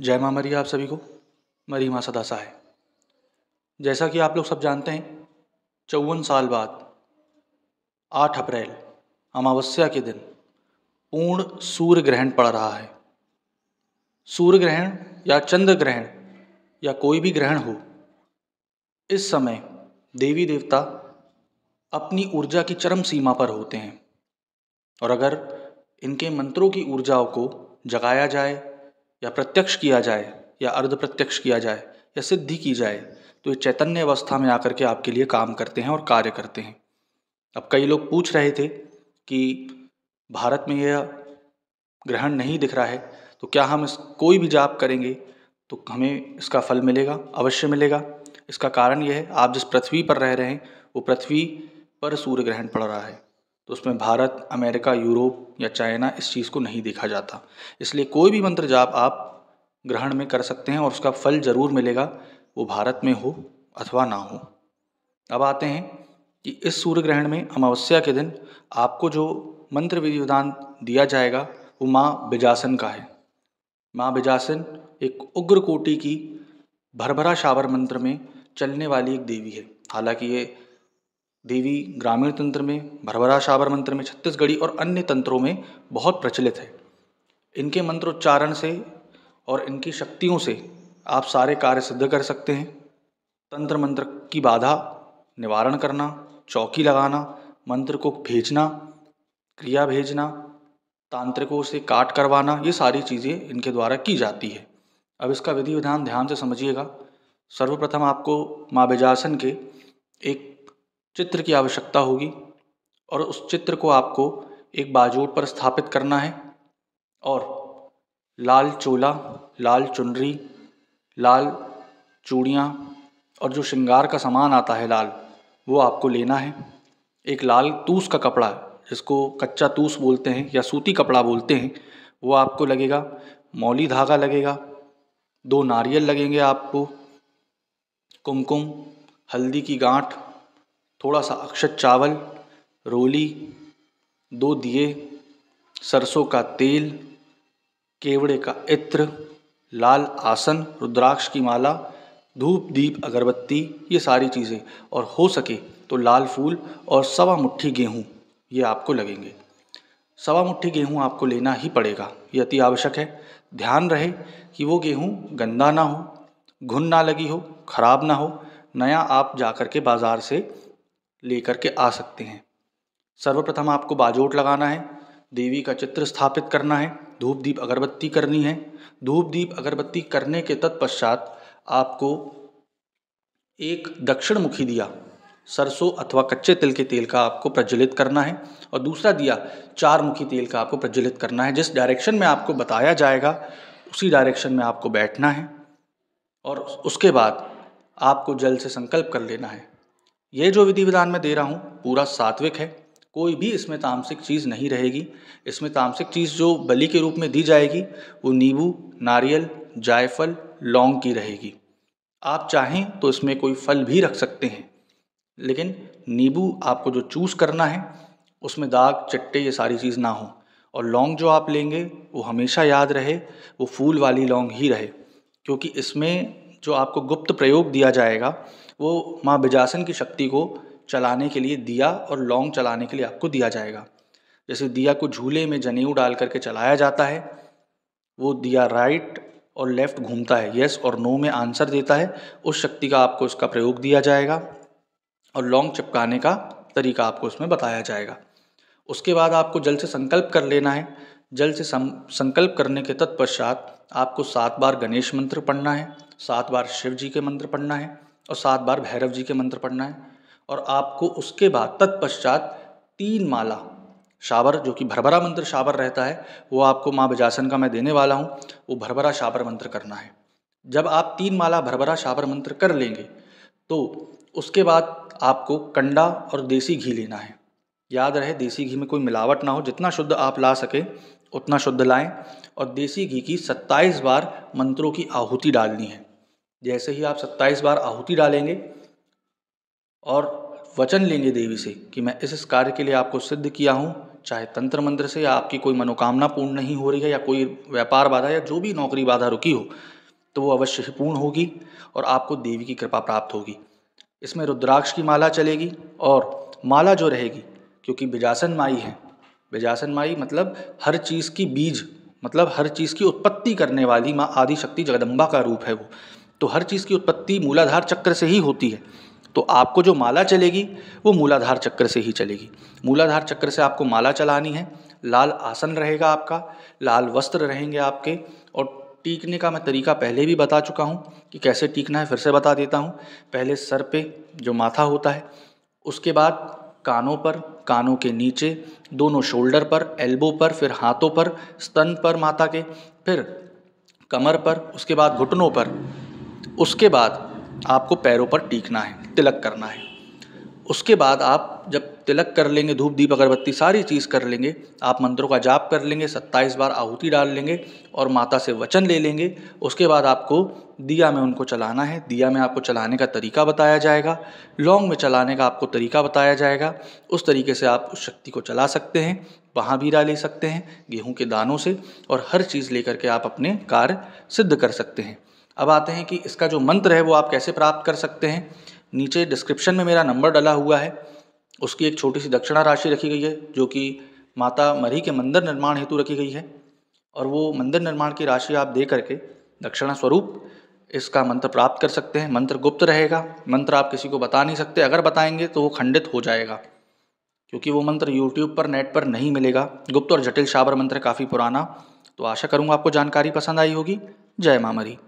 जय माँ मरी आप सभी को मरी माँ सदा सहाय जैसा कि आप लोग सब जानते हैं चौवन साल बाद आठ अप्रैल अमावस्या के दिन पूर्ण सूर्य ग्रहण पड़ रहा है सूर्य ग्रहण या चंद्र ग्रहण या कोई भी ग्रहण हो इस समय देवी देवता अपनी ऊर्जा की चरम सीमा पर होते हैं और अगर इनके मंत्रों की ऊर्जाओं को जगाया जाए या प्रत्यक्ष किया जाए या अर्ध प्रत्यक्ष किया जाए या सिद्धि की जाए तो ये चैतन्य अवस्था में आकर के आपके लिए काम करते हैं और कार्य करते हैं अब कई लोग पूछ रहे थे कि भारत में यह ग्रहण नहीं दिख रहा है तो क्या हम इस कोई भी जाप करेंगे तो हमें इसका फल मिलेगा अवश्य मिलेगा इसका कारण यह है आप जिस पृथ्वी पर रह रहे हैं वो पृथ्वी पर सूर्य ग्रहण पड़ रहा है तो उसमें भारत अमेरिका यूरोप या चाइना इस चीज़ को नहीं देखा जाता इसलिए कोई भी मंत्र जाप आप ग्रहण में कर सकते हैं और उसका फल ज़रूर मिलेगा वो भारत में हो अथवा ना हो अब आते हैं कि इस सूर्य ग्रहण में अमावस्या के दिन आपको जो मंत्र विधि विधान दिया जाएगा वो माँ बिजासन का है माँ बिजासन एक उग्र कोटि की भरभरा शावर मंत्र में चलने वाली एक देवी है हालांकि ये देवी ग्रामीण तंत्र में भरभरा शाबर मंत्र में छत्तीसगढ़ी और अन्य तंत्रों में बहुत प्रचलित है इनके मंत्रोच्चारण से और इनकी शक्तियों से आप सारे कार्य सिद्ध कर सकते हैं तंत्र मंत्र की बाधा निवारण करना चौकी लगाना मंत्र को भेजना क्रिया भेजना तांत्रिकों से काट करवाना ये सारी चीज़ें इनके द्वारा की जाती है अब इसका विधि विधान ध्यान से समझिएगा सर्वप्रथम आपको माँ बिजासन के एक चित्र की आवश्यकता होगी और उस चित्र को आपको एक बाजूट पर स्थापित करना है और लाल चोला लाल चुनरी लाल चूड़ियाँ और जो श्रृंगार का सामान आता है लाल वो आपको लेना है एक लाल तूस का कपड़ा जिसको कच्चा तूस बोलते हैं या सूती कपड़ा बोलते हैं वो आपको लगेगा मौली धागा लगेगा दो नारियल लगेंगे आपको कुमकुम हल्दी की गांठ थोड़ा सा अक्षत चावल रोली दो दिए सरसों का तेल केवड़े का इत्र लाल आसन रुद्राक्ष की माला धूप दीप अगरबत्ती ये सारी चीज़ें और हो सके तो लाल फूल और सवा मुट्ठी गेहूँ ये आपको लगेंगे सवा मुट्ठी गेहूँ आपको लेना ही पड़ेगा ये अति आवश्यक है ध्यान रहे कि वो गेहूँ गंदा ना हो घुन ना लगी हो खराब ना हो नया आप जा कर के बाज़ार से लेकर के आ सकते हैं सर्वप्रथम आपको बाजोट लगाना है देवी का चित्र स्थापित करना है धूप दीप अगरबत्ती करनी है धूप दीप अगरबत्ती करने के तत्पश्चात आपको एक दक्षिण मुखी दिया सरसों अथवा कच्चे तिल के तेल का आपको प्रज्वलित करना है और दूसरा दिया चार मुखी तेल का आपको प्रज्वलित करना है जिस डायरेक्शन में आपको बताया जाएगा उसी डायरेक्शन में आपको बैठना है और उसके बाद आपको जल से संकल्प कर लेना है ये जो विधि विधान मैं दे रहा हूँ पूरा सात्विक है कोई भी इसमें तामसिक चीज़ नहीं रहेगी इसमें तामसिक चीज़ जो बलि के रूप में दी जाएगी वो नींबू नारियल जायफल लौंग की रहेगी आप चाहें तो इसमें कोई फल भी रख सकते हैं लेकिन नींबू आपको जो चूज़ करना है उसमें दाग चट्टे ये सारी चीज़ ना हो और लौंग जो आप लेंगे वो हमेशा याद रहे वो फूल वाली लौंग ही रहे क्योंकि इसमें जो आपको गुप्त प्रयोग दिया जाएगा वो माँ बिजासन की शक्ति को चलाने के लिए दिया और लौंग चलाने के लिए आपको दिया जाएगा जैसे दिया को झूले में जनेऊ डाल करके चलाया जाता है वो दिया राइट और लेफ़्ट घूमता है यस और नो में आंसर देता है उस शक्ति का आपको इसका प्रयोग दिया जाएगा और लौंग चिपकाने का तरीका आपको उसमें बताया जाएगा उसके बाद आपको जल से संकल्प कर लेना है जल से संकल्प करने के तत्पश्चात आपको सात बार गणेश मंत्र पढ़ना है सात बार शिव जी के मंत्र पढ़ना है और सात बार भैरव जी के मंत्र पढ़ना है और आपको उसके बाद तत्पश्चात तीन माला शावर जो कि भरभरा मंत्र शावर रहता है वो आपको माँ बजासन का मैं देने वाला हूँ वो भरभरा शावर मंत्र करना है जब आप तीन माला भरभरा शावर मंत्र कर लेंगे तो उसके बाद आपको कंडा और देसी घी लेना है याद रहे देसी घी में कोई मिलावट ना हो जितना शुद्ध आप ला सकें उतना शुद्ध लाएं और देसी घी की 27 बार मंत्रों की आहुति डालनी है जैसे ही आप 27 बार आहुति डालेंगे और वचन लेंगे देवी से कि मैं इस इस कार्य के लिए आपको सिद्ध किया हूँ चाहे तंत्र मंत्र से या आपकी कोई मनोकामना पूर्ण नहीं हो रही है या कोई व्यापार बाधा या जो भी नौकरी बाधा रुकी हो तो वो अवश्य ही पूर्ण होगी और आपको देवी की कृपा प्राप्त होगी इसमें रुद्राक्ष की माला चलेगी और माला जो रहेगी क्योंकि बिजासन माई है बिजासन माई मतलब हर चीज़ की बीज मतलब हर चीज़ की उत्पत्ति करने वाली माँ आदिशक्ति जगदम्बा का रूप है वो तो हर चीज़ की उत्पत्ति मूलाधार चक्र से ही होती है तो आपको जो माला चलेगी वो मूलाधार चक्र से ही चलेगी मूलाधार चक्र से आपको माला चलानी है लाल आसन रहेगा आपका लाल वस्त्र रहेंगे आपके और टीकने का मैं तरीका पहले भी बता चुका हूँ कि कैसे टीकना है फिर से बता देता हूँ पहले सर पे जो माथा होता है उसके बाद कानों पर कानों के नीचे दोनों शोल्डर पर एल्बो पर फिर हाथों पर स्तन पर माता के फिर कमर पर उसके बाद घुटनों पर उसके बाद आपको पैरों पर टीकना है तिलक करना है उसके बाद आप जब तिलक कर लेंगे धूप दीप अगरबत्ती सारी चीज़ कर लेंगे आप मंत्रों का जाप कर लेंगे सत्ताईस बार आहुति डाल लेंगे और माता से वचन ले लेंगे उसके बाद आपको दिया में उनको चलाना है दिया में आपको चलाने का तरीका बताया जाएगा लौंग में चलाने का आपको तरीका बताया जाएगा उस तरीके से आप उस शक्ति को चला सकते हैं वहाँ भीरा ले सकते हैं गेहूँ के दानों से और हर चीज़ लेकर के आप अपने कार्य सिद्ध कर सकते हैं अब आते हैं कि इसका जो मंत्र है वो आप कैसे प्राप्त कर सकते हैं नीचे डिस्क्रिप्शन में मेरा नंबर डला हुआ है उसकी एक छोटी सी दक्षिणा राशि रखी गई है जो कि माता मरी के मंदिर निर्माण हेतु रखी गई है और वो मंदिर निर्माण की राशि आप दे करके दक्षिणा स्वरूप इसका मंत्र प्राप्त कर सकते हैं मंत्र गुप्त रहेगा मंत्र आप किसी को बता नहीं सकते अगर बताएंगे तो वो खंडित हो जाएगा क्योंकि वो मंत्र यूट्यूब पर नेट पर नहीं मिलेगा गुप्त और जटिल शाबर मंत्र काफ़ी पुराना तो आशा करूँगा आपको जानकारी पसंद आई होगी जय मामरी